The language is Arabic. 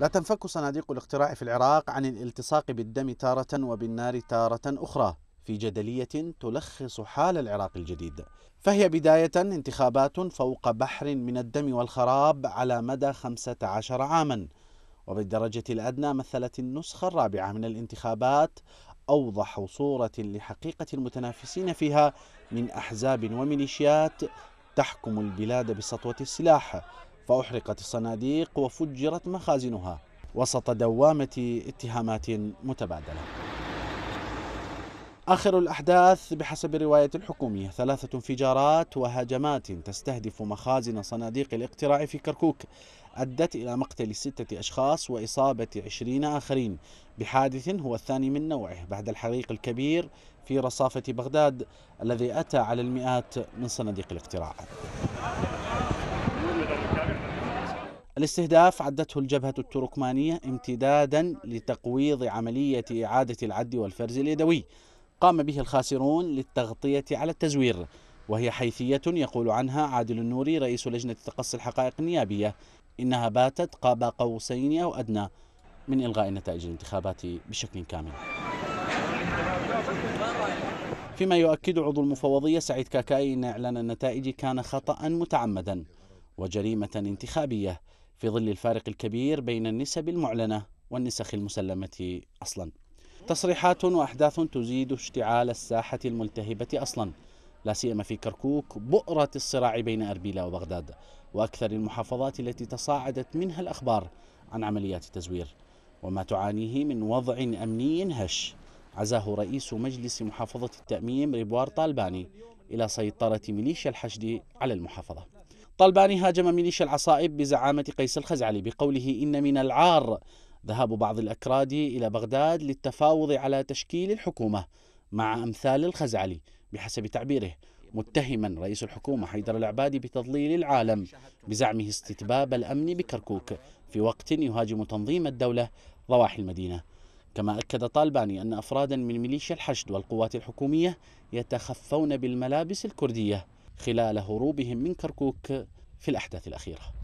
لا تنفك صناديق الاقتراع في العراق عن الالتصاق بالدم تارة وبالنار تارة أخرى في جدلية تلخص حال العراق الجديد فهي بداية انتخابات فوق بحر من الدم والخراب على مدى 15 عاما وبالدرجة الأدنى مثلت النسخة الرابعة من الانتخابات أوضح صورة لحقيقة المتنافسين فيها من أحزاب وميليشيات تحكم البلاد بسطوة السلاح فأحرقت الصناديق وفجرت مخازنها وسط دوامة اتهامات متبادلة آخر الأحداث بحسب الرواية الحكومية ثلاثة انفجارات وهجمات تستهدف مخازن صناديق الاقتراع في كركوك أدت إلى مقتل ستة أشخاص وإصابة عشرين آخرين بحادث هو الثاني من نوعه بعد الحريق الكبير في رصافة بغداد الذي أتى على المئات من صناديق الاقتراع الاستهداف عدته الجبهة التركمانية امتدادا لتقويض عملية إعادة العد والفرز اليدوي قام به الخاسرون للتغطية على التزوير وهي حيثية يقول عنها عادل النوري رئيس لجنة تقصي الحقائق النيابية إنها باتت قاب قوسين أو أدنى من إلغاء نتائج الانتخابات بشكل كامل فيما يؤكد عضو المفوضية سعيد كاكاي أن إعلان النتائج كان خطأ متعمدا وجريمة انتخابية في ظل الفارق الكبير بين النسب المعلنة والنسخ المسلمة أصلا تصريحات وأحداث تزيد اشتعال الساحة الملتهبة أصلا لا سيما في كركوك بؤرة الصراع بين أربيلة وبغداد وأكثر المحافظات التي تصاعدت منها الأخبار عن عمليات التزوير وما تعانيه من وضع أمني هش عزاه رئيس مجلس محافظة التأميم ريبوار طالباني إلى سيطرة ميليشيا الحشد على المحافظة طلباني هاجم ميليشيا العصائب بزعامة قيس الخزعلي بقوله إن من العار ذهاب بعض الأكراد إلى بغداد للتفاوض على تشكيل الحكومة مع أمثال الخزعلي بحسب تعبيره متهما رئيس الحكومة حيدر العبادي بتضليل العالم بزعمه استتباب الأمن بكركوك في وقت يهاجم تنظيم الدولة ضواحي المدينة كما أكد طالباني أن أفرادا من ميليشيا الحشد والقوات الحكومية يتخفون بالملابس الكردية خلال هروبهم من كركوك في الأحداث الأخيرة